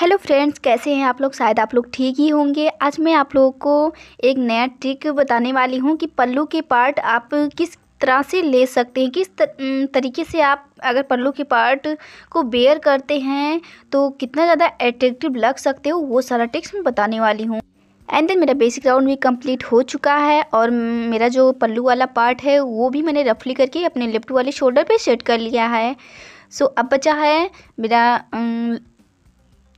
hello friends कैसे हैं आप लोग शायद आप लोग ठीक ही होंगे आज मैं आप लोगों को एक नया ट्रिक बताने वाली हूं कि पल्लू के पार्ट आप किस तरह से ले सकते हैं किस तरीके से आप अगर पल्लू के पार्ट को बेयर करते हैं तो कितना ज़्यादा एट्रेक्टिव लग सकते हो वो सारा ट्रिक्स मैं बताने वाली हूँ एंड देन मेरा बेसिक राउंड भी कंप्लीट हो चुका है और मेरा जो पल्लू वाला पार्ट है वो भी मैंने रफली करके अपने लेफ्ट वाले शोल्डर पे सेट कर लिया है सो so, अब बचा है मेरा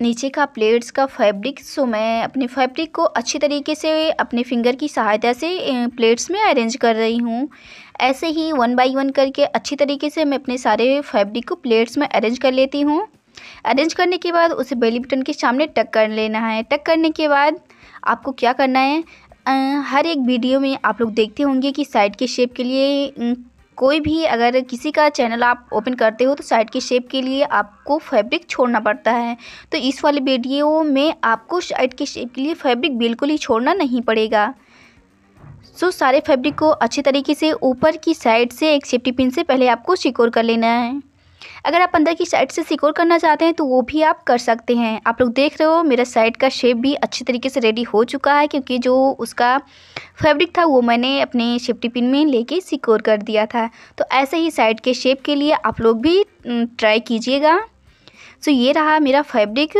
नीचे का प्लेट्स का फैब्रिक सो मैं अपने फैब्रिक को अच्छी तरीके से अपने फिंगर की सहायता से प्लेट्स में अरेंज कर रही हूँ ऐसे ही वन बाई वन करके अच्छी तरीके से मैं अपने सारे फैब्रिक को प्लेट्स में अरेंज कर लेती हूँ अरेंज करने के बाद उसे बेली बटन के सामने टक कर लेना है टक करने के बाद आपको क्या करना है हर एक वीडियो में आप लोग देखते होंगे कि साइड के शेप के लिए कोई भी अगर किसी का चैनल आप ओपन करते हो तो साइड के शेप के लिए आपको फैब्रिक छोड़ना पड़ता है तो इस वाले वीडियो में आपको साइड के शेप के लिए फैब्रिक बिल्कुल ही छोड़ना नहीं पड़ेगा सो सारे फैब्रिक को अच्छे तरीके से ऊपर की साइड से एक सेफ्टी पिन से पहले आपको सिक्योर कर लेना है अगर आप अंदर की साइड से सिक्योर करना चाहते हैं तो वो भी आप कर सकते हैं आप लोग देख रहे हो मेरा साइड का शेप भी अच्छी तरीके से रेडी हो चुका है क्योंकि जो उसका फैब्रिक था वो मैंने अपने सेफ्टी पिन में लेके सिक्योर कर दिया था तो ऐसे ही साइड के शेप के लिए आप लोग भी ट्राई कीजिएगा सो ये रहा मेरा फैब्रिक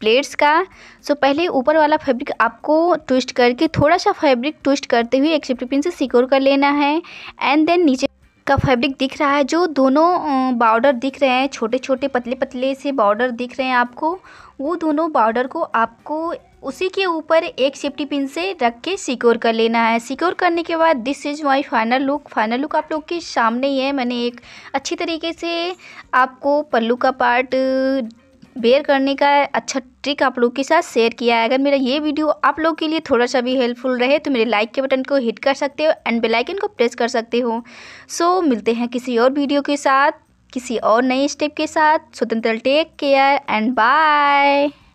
प्लेट्स का सो पहले ऊपर वाला फैब्रिक आपको ट्विस्ट करके थोड़ा सा फैब्रिक ट्विस्ट करते हुए एक सेफ्टी पिन से सिक्योर कर लेना है एंड देन नीचे का फैब्रिक दिख रहा है जो दोनों बॉर्डर दिख रहे हैं छोटे छोटे पतले पतले से बॉर्डर दिख रहे हैं आपको वो दोनों बॉर्डर को आपको उसी के ऊपर एक सेफ्टी पिन से रख के सिक्योर कर लेना है सिक्योर करने के बाद this is my final look final look आप लोग के सामने ही है मैंने एक अच्छी तरीके से आपको पल्लू का पार्ट बेयर करने का अच्छा ट्रिक आप लोग के साथ शेयर किया है अगर मेरा ये वीडियो आप लोग के लिए थोड़ा सा भी हेल्पफुल रहे तो मेरे लाइक के बटन को हिट कर सकते हो एंड बेलाइकन को प्रेस कर सकते हो सो so, मिलते हैं किसी और वीडियो के साथ किसी और नए स्टेप के साथ स्वतंत्र टेक केयर एंड बाय